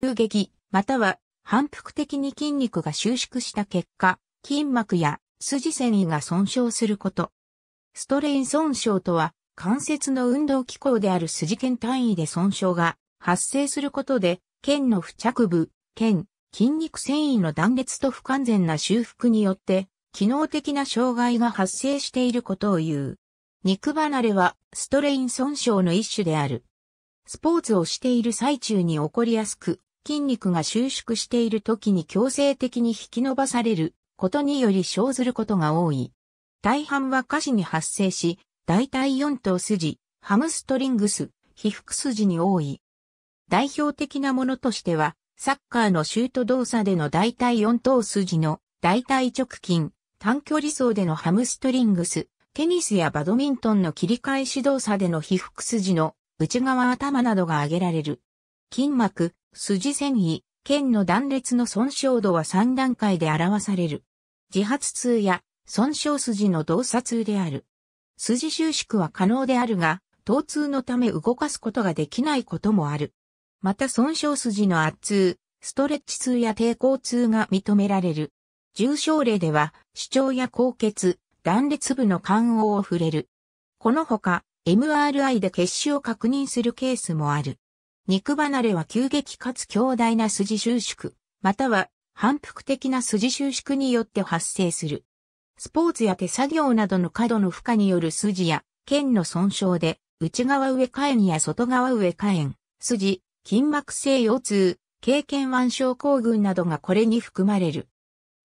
急激、または反復的に筋肉が収縮した結果、筋膜や筋繊維が損傷すること。ストレイン損傷とは、関節の運動機構である筋腱単位で損傷が発生することで、腱の付着部、腱、筋肉繊維の断裂と不完全な修復によって、機能的な障害が発生していることを言う。肉離れはストレイン損傷の一種である。スポーツをしている最中に起こりやすく、筋肉が収縮している時に強制的に引き伸ばされることにより生ずることが多い。大半は下肢に発生し、大体4頭筋、ハムストリングス、皮膚筋に多い。代表的なものとしては、サッカーのシュート動作での大体4頭筋の大体直筋、短距離走でのハムストリングス、テニスやバドミントンの切り返し動作での皮膚筋の内側頭などが挙げられる。筋膜、筋繊維、腱の断裂の損傷度は3段階で表される。自発痛や損傷筋の動作痛である。筋収縮は可能であるが、疼痛のため動かすことができないこともある。また損傷筋の圧痛、ストレッチ痛や抵抗痛が認められる。重症例では、主張や高血、断裂部の感応を触れる。このほか、MRI で血腫を確認するケースもある。肉離れは急激かつ強大な筋収縮、または反復的な筋収縮によって発生する。スポーツや手作業などの過度の負荷による筋や腱の損傷で内側上下炎や外側上下炎、筋、筋膜性腰痛、経験腕症候群などがこれに含まれる。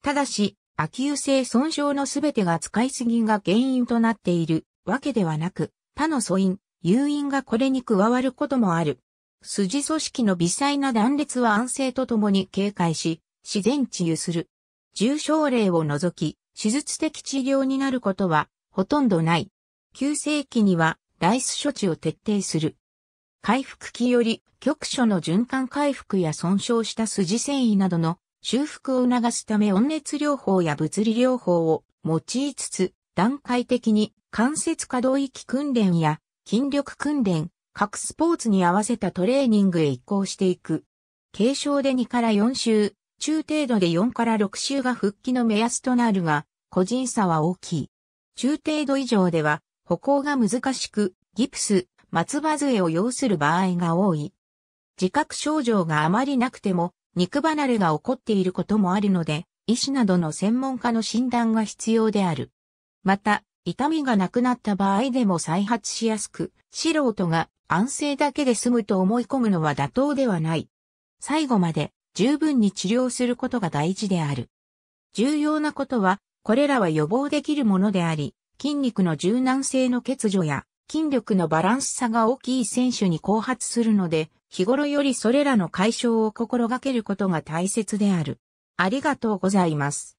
ただし、亜急性損傷のすべてが使いすぎが原因となっているわけではなく、他の素因、誘因がこれに加わることもある。筋組織の微細な断裂は安静とともに警戒し、自然治癒する。重症例を除き、手術的治療になることはほとんどない。急性期にはライス処置を徹底する。回復期より局所の循環回復や損傷した筋繊維などの修復を促すため温熱療法や物理療法を用いつつ段階的に関節可動域訓練や筋力訓練、各スポーツに合わせたトレーニングへ移行していく。軽症で2から4週、中程度で4から6週が復帰の目安となるが、個人差は大きい。中程度以上では、歩行が難しく、ギプス、松葉杖を要する場合が多い。自覚症状があまりなくても、肉離れが起こっていることもあるので、医師などの専門家の診断が必要である。また、痛みがなくなった場合でも再発しやすく、素人が安静だけで済むと思い込むのは妥当ではない。最後まで十分に治療することが大事である。重要なことは、これらは予防できるものであり、筋肉の柔軟性の欠如や筋力のバランス差が大きい選手に後発するので、日頃よりそれらの解消を心がけることが大切である。ありがとうございます。